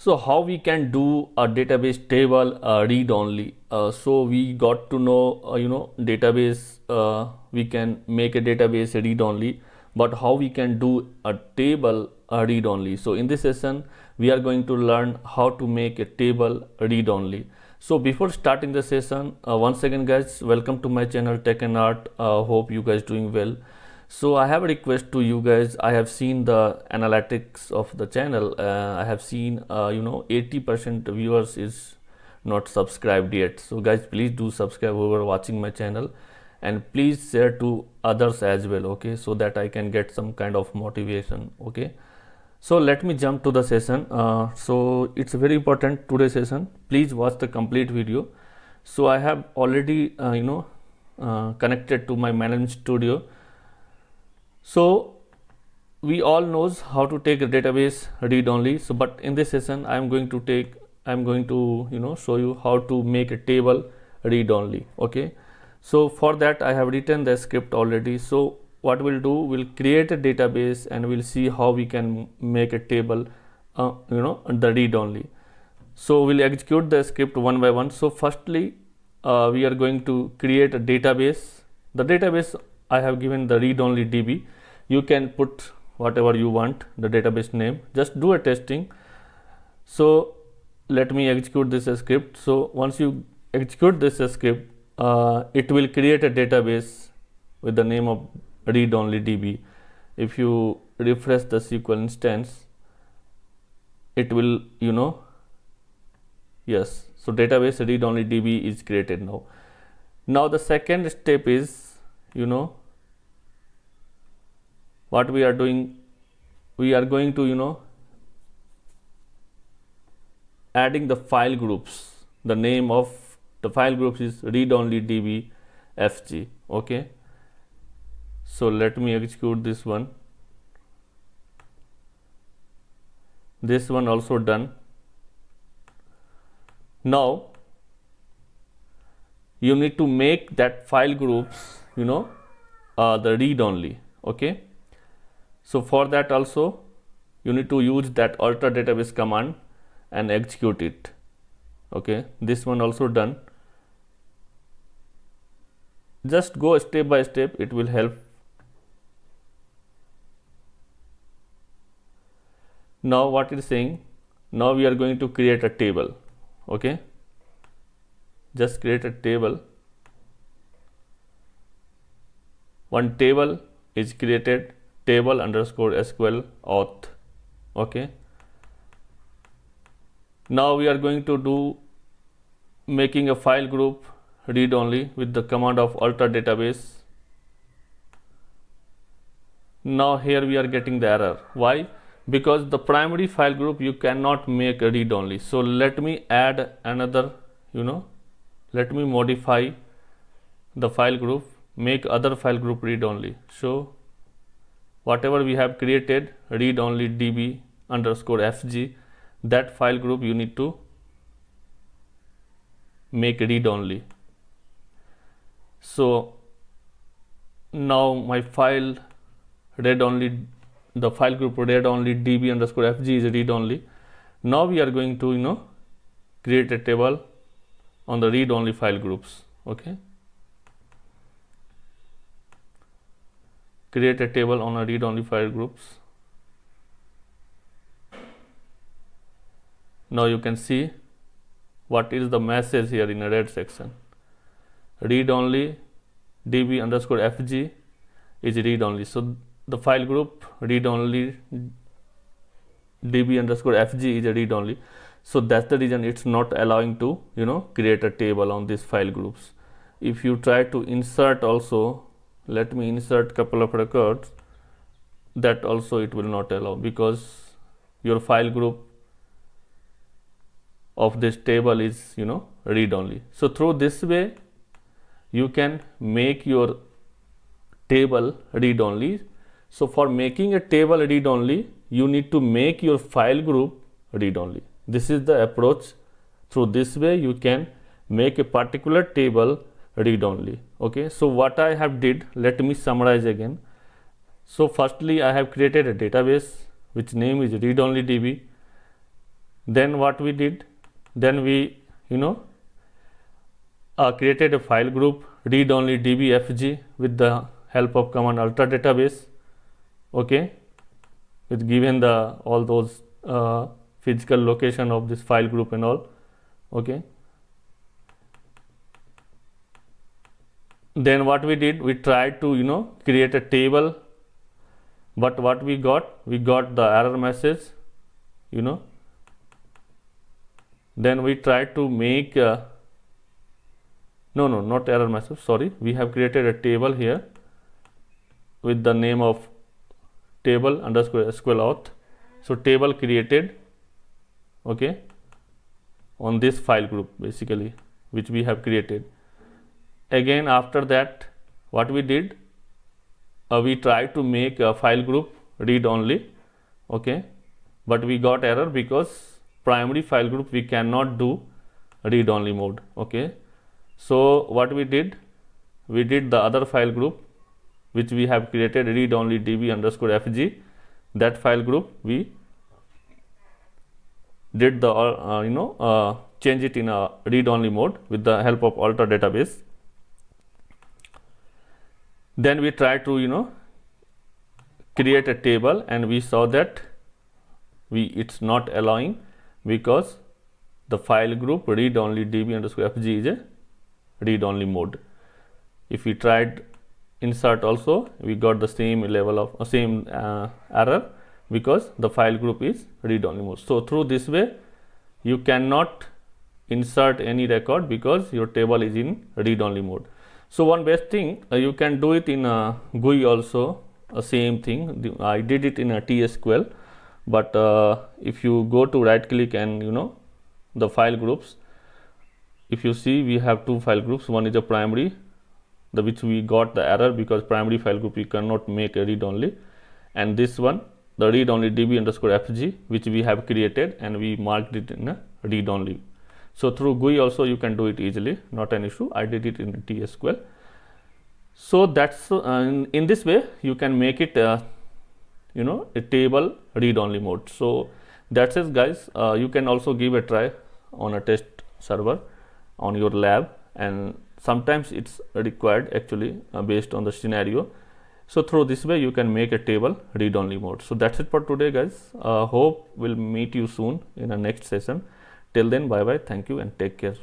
So how we can do a database table uh, read only. Uh, so we got to know, uh, you know, database, uh, we can make a database read only, but how we can do a table uh, read only. So in this session, we are going to learn how to make a table read only. So before starting the session, uh, once again guys, welcome to my channel Tech and Art. hope you guys doing well so i have a request to you guys i have seen the analytics of the channel uh, i have seen uh, you know 80% viewers is not subscribed yet so guys please do subscribe who are watching my channel and please share to others as well okay so that i can get some kind of motivation okay so let me jump to the session uh, so it's very important today session please watch the complete video so i have already uh, you know uh, connected to my management studio so we all knows how to take a database read only. So but in this session I am going to take I am going to you know show you how to make a table read only. Okay. So for that I have written the script already. So what we'll do we'll create a database and we'll see how we can make a table uh, you know the read only. So we'll execute the script one by one. So firstly uh, we are going to create a database. The database I have given the read only DB you can put whatever you want the database name just do a testing so let me execute this script so once you execute this script uh, it will create a database with the name of read only db if you refresh the sql instance it will you know yes so database read only db is created now now the second step is you know what we are doing we are going to you know adding the file groups the name of the file groups is read only db fg okay so let me execute this one this one also done now you need to make that file groups you know uh, the read only okay so for that also you need to use that alter database command and execute it. Okay, this one also done. Just go step by step, it will help. Now what it is saying, now we are going to create a table. Okay, just create a table. One table is created table underscore SQL auth. Okay. Now we are going to do making a file group read only with the command of alter database. Now here we are getting the error. Why? Because the primary file group you cannot make a read only. So let me add another, you know, let me modify the file group, make other file group read only. So whatever we have created read only db underscore fg that file group you need to make read only so now my file read only the file group read only db underscore fg is read only now we are going to you know create a table on the read only file groups okay create a table on a read only file groups now you can see what is the message here in a red section read only db underscore fg is read only so the file group read only db underscore fg is a read only so that's the reason it's not allowing to you know create a table on these file groups if you try to insert also let me insert couple of records that also it will not allow because your file group of this table is you know read only so through this way you can make your table read only so for making a table read only you need to make your file group read only this is the approach through this way you can make a particular table read only okay so what i have did let me summarize again so firstly i have created a database which name is read only db then what we did then we you know uh, created a file group read only DB FG with the help of command ultra database okay with given the all those uh, physical location of this file group and all okay then what we did we tried to you know create a table but what we got we got the error message you know then we tried to make no no not error message sorry we have created a table here with the name of table underscore sql auth so table created okay on this file group basically which we have created again after that what we did uh, we tried to make a file group read only okay but we got error because primary file group we cannot do read only mode okay so what we did we did the other file group which we have created read only db underscore fg that file group we did the uh, you know uh, change it in a read only mode with the help of alter database then we try to, you know, create a table and we saw that we it's not allowing because the file group read only db underscore fg is a read only mode. If we tried insert also, we got the same level of uh, same uh, error because the file group is read only mode. So through this way, you cannot insert any record because your table is in read only mode. So one best thing uh, you can do it in a uh, GUI also uh, same thing the, I did it in a TSQL but uh, if you go to right click and you know the file groups if you see we have two file groups one is a primary the which we got the error because primary file group we cannot make a read only and this one the read only db underscore fg which we have created and we marked it in a read only so through GUI also you can do it easily, not an issue. I did it in T-SQL. So that's uh, in, in, this way you can make it, uh, you know, a table read-only mode. So that's it, guys. Uh, you can also give a try on a test server on your lab, and sometimes it's required actually uh, based on the scenario. So through this way you can make a table read-only mode. So that's it for today, guys. Uh, hope we'll meet you soon in the next session. Till then, bye bye. Thank you and take care.